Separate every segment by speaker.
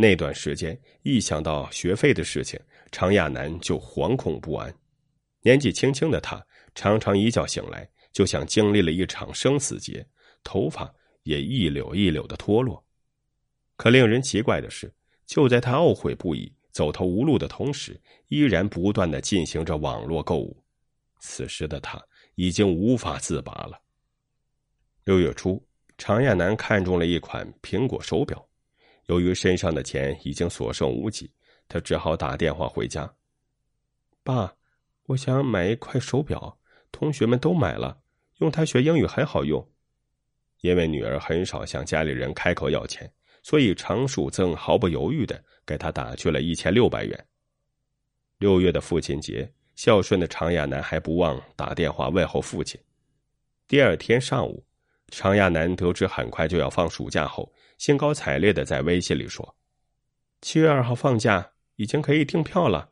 Speaker 1: 那段时间，一想到学费的事情，常亚楠就惶恐不安。年纪轻轻的他，常常一觉醒来，就像经历了一场生死劫，头发也一绺一绺的脱落。可令人奇怪的是，就在他懊悔不已、走投无路的同时，依然不断的进行着网络购物。此时的他已经无法自拔了。六月初，常亚楠看中了一款苹果手表。由于身上的钱已经所剩无几，他只好打电话回家：“爸，我想买一块手表，同学们都买了，用它学英语很好用。”因为女儿很少向家里人开口要钱，所以常树增毫不犹豫的给他打去了一千六百元。六月的父亲节，孝顺的常亚楠还不忘打电话问候父亲。第二天上午。常亚楠得知很快就要放暑假后，兴高采烈的在微信里说：“七月二号放假，已经可以订票了。”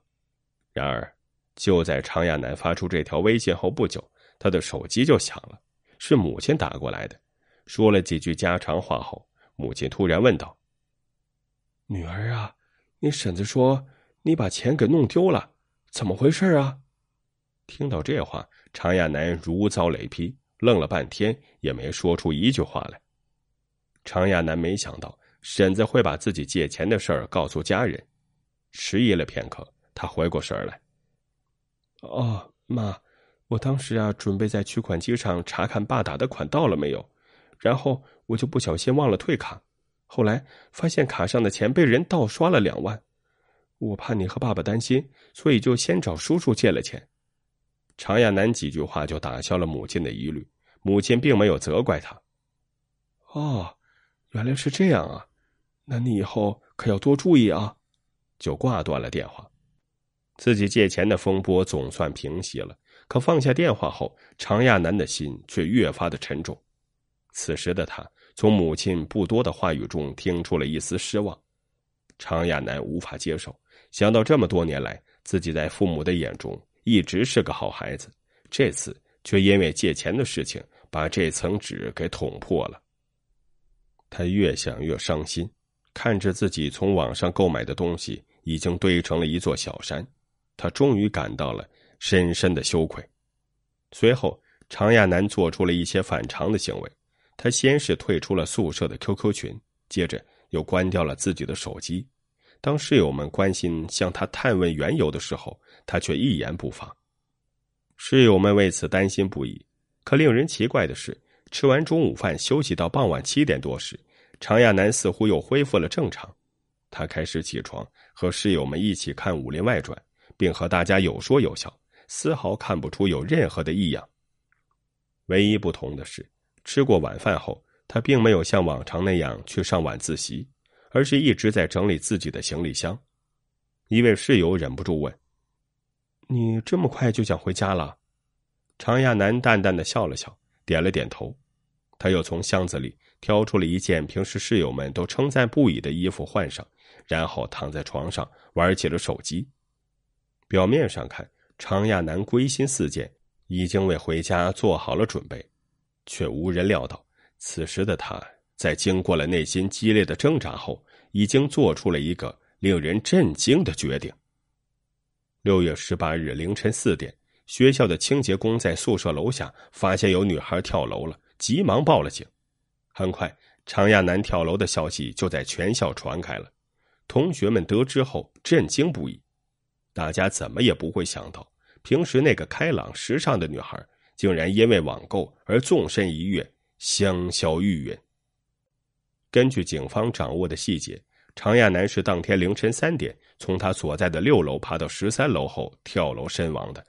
Speaker 1: 然而，就在常亚楠发出这条微信后不久，他的手机就响了，是母亲打过来的。说了几句家常话后，母亲突然问道：“女儿啊，你婶子说你把钱给弄丢了，怎么回事啊？”听到这话，常亚楠如遭雷劈。愣了半天，也没说出一句话来。常亚楠没想到婶子会把自己借钱的事儿告诉家人，迟疑了片刻，他回过神儿来：“哦，妈，我当时啊，准备在取款机上查看爸打的款到了没有，然后我就不小心忘了退卡，后来发现卡上的钱被人盗刷了两万，我怕你和爸爸担心，所以就先找叔叔借了钱。”常亚楠几句话就打消了母亲的疑虑，母亲并没有责怪他。哦，原来是这样啊，那你以后可要多注意啊。就挂断了电话，自己借钱的风波总算平息了。可放下电话后，常亚楠的心却越发的沉重。此时的他从母亲不多的话语中听出了一丝失望，常亚楠无法接受。想到这么多年来自己在父母的眼中。一直是个好孩子，这次却因为借钱的事情把这层纸给捅破了。他越想越伤心，看着自己从网上购买的东西已经堆成了一座小山，他终于感到了深深的羞愧。随后，常亚楠做出了一些反常的行为。他先是退出了宿舍的 QQ 群，接着又关掉了自己的手机。当室友们关心向他探问缘由的时候，他却一言不发。室友们为此担心不已。可令人奇怪的是，吃完中午饭休息到傍晚七点多时，常亚楠似乎又恢复了正常。他开始起床，和室友们一起看《武林外传》，并和大家有说有笑，丝毫看不出有任何的异样。唯一不同的是，吃过晚饭后，他并没有像往常那样去上晚自习。而是一直在整理自己的行李箱，一位室友忍不住问：“你这么快就想回家了？”常亚楠淡淡的笑了笑，点了点头。他又从箱子里挑出了一件平时室友们都称赞不已的衣服换上，然后躺在床上玩起了手机。表面上看，常亚楠归心似箭，已经为回家做好了准备，却无人料到，此时的他。在经过了内心激烈的挣扎后，已经做出了一个令人震惊的决定。六月十八日凌晨四点，学校的清洁工在宿舍楼下发现有女孩跳楼了，急忙报了警。很快，常亚楠跳楼的消息就在全校传开了，同学们得知后震惊不已。大家怎么也不会想到，平时那个开朗时尚的女孩，竟然因为网购而纵身一跃，香消玉殒。根据警方掌握的细节，常亚楠是当天凌晨三点从他所在的六楼爬到十三楼后跳楼身亡的。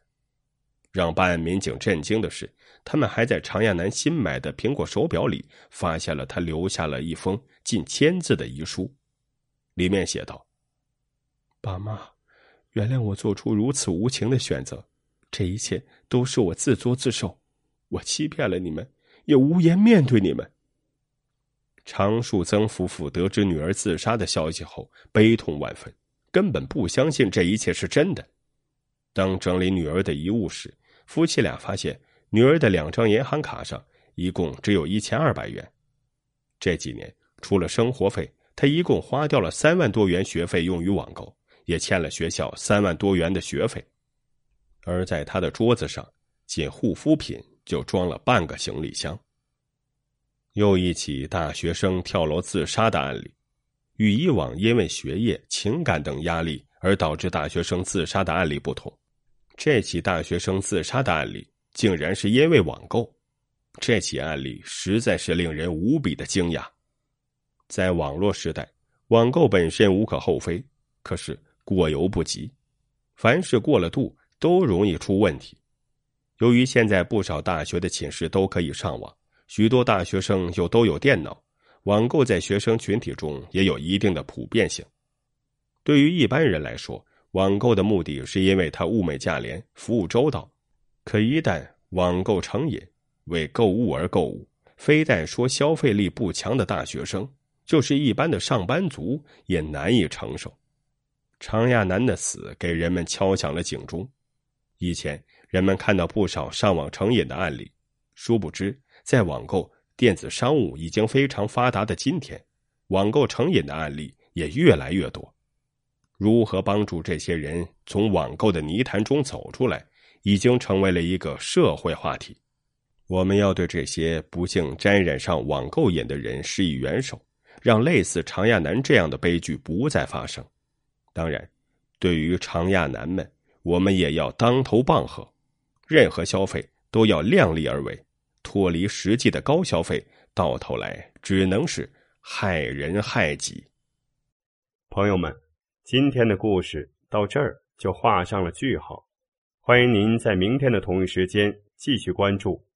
Speaker 1: 让办案民警震惊的是，他们还在常亚楠新买的苹果手表里发现了他留下了一封近千字的遗书，里面写道：“爸妈，原谅我做出如此无情的选择，这一切都是我自作自受，我欺骗了你们，也无颜面对你们。”常树增夫妇得知女儿自杀的消息后，悲痛万分，根本不相信这一切是真的。当整理女儿的遗物时，夫妻俩发现女儿的两张银行卡上一共只有一千二百元。这几年，除了生活费，他一共花掉了三万多元学费，用于网购，也欠了学校三万多元的学费。而在他的桌子上，仅护肤品就装了半个行李箱。又一起大学生跳楼自杀的案例，与以往因为学业、情感等压力而导致大学生自杀的案例不同，这起大学生自杀的案例竟然是因为网购。这起案例实在是令人无比的惊讶。在网络时代，网购本身无可厚非，可是过犹不及，凡事过了度都容易出问题。由于现在不少大学的寝室都可以上网。许多大学生又都有电脑，网购在学生群体中也有一定的普遍性。对于一般人来说，网购的目的是因为它物美价廉、服务周到。可一旦网购成瘾，为购物而购物，非但说消费力不强的大学生，就是一般的上班族也难以承受。常亚楠的死给人们敲响了警钟。以前人们看到不少上网成瘾的案例，殊不知。在网购、电子商务已经非常发达的今天，网购成瘾的案例也越来越多。如何帮助这些人从网购的泥潭中走出来，已经成为了一个社会话题。我们要对这些不幸沾染上网购瘾的人施以援手，让类似常亚楠这样的悲剧不再发生。当然，对于常亚楠们，我们也要当头棒喝，任何消费都要量力而为。脱离实际的高消费，到头来只能是害人害己。朋友们，今天的故事到这儿就画上了句号。欢迎您在明天的同一时间继续关注。